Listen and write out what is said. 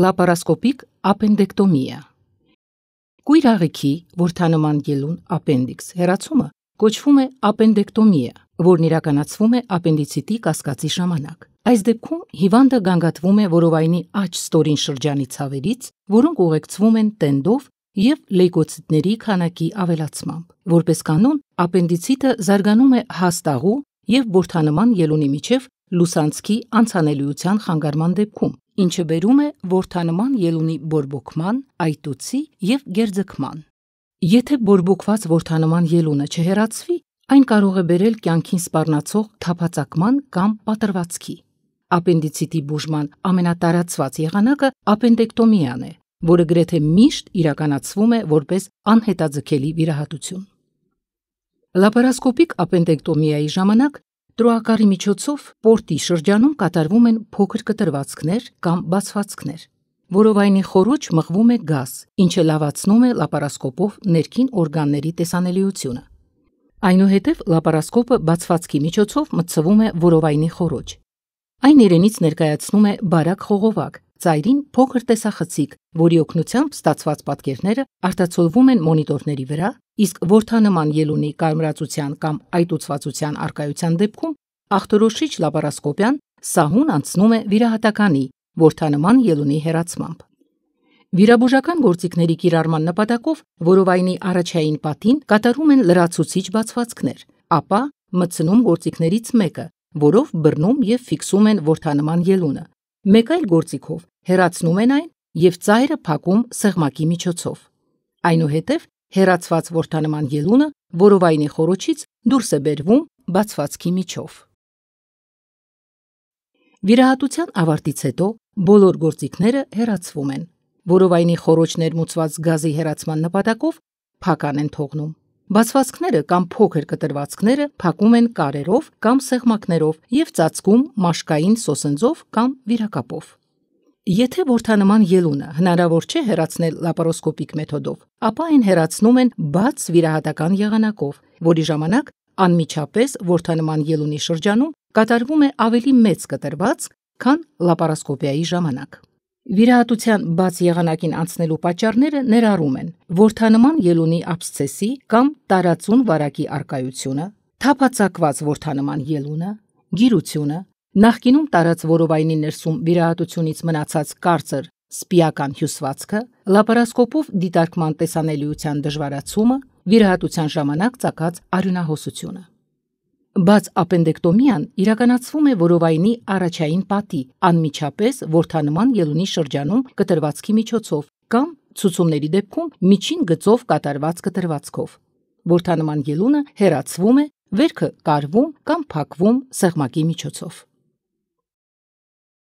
լապարասկոպիկ ապենդեկտոմիա։ Կույր աղիքի որդանման ելուն ապենդիքս հերացումը կոչվում է ապենդեկտոմիա, որն իրականացվում է ապենդիցիտի կասկածի ժամանակ։ Այս դեպքում հիվանդը գանգատվում է որովայնի աճ ստորին շրջանի ցավերից, որոնք ուղեկցվում են տենդով եւ լեյկոցիտների քանակի ավելացմամբ։ Որպես կանոն, ապենդիցիտը զարգանում է հաստաղու եւ որդանման ելունի միջև լուսանցքի անցանելիության խանգարման դեպքում, ինչը բերում է ворթանման ելունի բորբոքման, այտուցի եւ գերձկման։ Եթե բորբոքված ворթանման ելունը չհերացվի, այն կարող է բերել կյանքին սպառնացող թափածակման կամ պատրվածքի։ Ապենդիցիտի բուժման ամենատարածված եղանակը ապենդեկտոմիան է, որը գրեթե միշտ իրականացվում է որպես անհետաձգելի վիրահատություն։ Լապարասկոպիկ ապենդեկտոմիայի ժամանակ Տրոակարի միջոցով Պորտի շրջանում կատարվում են փոքր կտրվածքներ կամ բացվածքներ, որով այնի խորոջ մղվում է գազ, ինչը լավացնում է լապարասկոպով ներքին օրգանների տեսանելիությունը։ Այնուհետև լապարասկոպը բացվածքի միջոցով մտցվում է որովայնի խորոջ։ Այն իրենից ներկայացնում է բարակ խողովակ, ծայրին փոքր տեսախցիկ, որի օգնությամբ ստացված պատկերները արտացոլվում են մոնիտորների վրա, իսկ որթանման ելունի կայմրացության կամ այտուցվածության արկայության դեպքում ախտորոշիչ լաբորասկոպիան սահուն անցնում է վիրահատականի որթանման ելունի հերացմամբ։ Վիրաբուժական գործիքների կիրառման նպատակով որովայնի առաջային պատին կատարում են լրացուցիչ բացվածքներ, ապա մցնում գործիքներից մեկը, որով բռնում եւ ֆիքսում են որթանման ելունը։ Մեկ այլ գործիքով հերացնում են այն եւ ծայրը փակում սեղմակի միջոցով։ Այնուհետև հերացված ворթանման ելունը որովայնի խորոչից դուրս է բերվում բացվածքի միջով։ Վիրահատության ավարտից հետո բոլոր գործիքները հերացվում են։ Որովայնի խորոչներ մուծված գազի հերացման նպատակով փական են թողնում։ Բացվածքները կամ փոքր կտրվածքները փակում են կարերով կամ սեղմակներով եւ ծածկում մաշկային սոսնձով կամ վիրակապով։ Եթե ворթանման ելունը հնարավոր չէ հեռացնել լապարոսկոպիկ մեթոդով, ապա այն հեռացնում են բաց վիրահատական եղանակով, որի ժամանակ անմիջապես ворթանման ելունի շրջանում կատարվում է ավելի մեծ կտրվածք, քան լապարոսկոպիայի ժամանակ։ Վիրահատության բաց եղանակին անցնելու պատճառները ներառում են ворթանման ելունի աբսցեսի կամ տարածուն վարակի արկայությունը, թափածակված ворթանման ելունը, գիրությունը, Նախկինում տարած որովայնի ներսում վիրահատությունից մնացած կարծր սպիական հյուսվածքը, լապարասկոպով դիտարկման տեսանելիության դժվարացումը, վիրահատության ժամանակ ցակած արյունահոսությունը։ Բաց ապենդեկտոմիան իրականացվում է որովայնի առաջային պատի անմիջապես ворթանման ելունի շրջանում կտրվածքի միջոցով կամ ցուցումների դեպքում միջին գծով կատարված կտրվածքով։ Ворթանման ելունը հերացվում է, վերքը կարվում կամ փակվում սեղմակի միջոցով։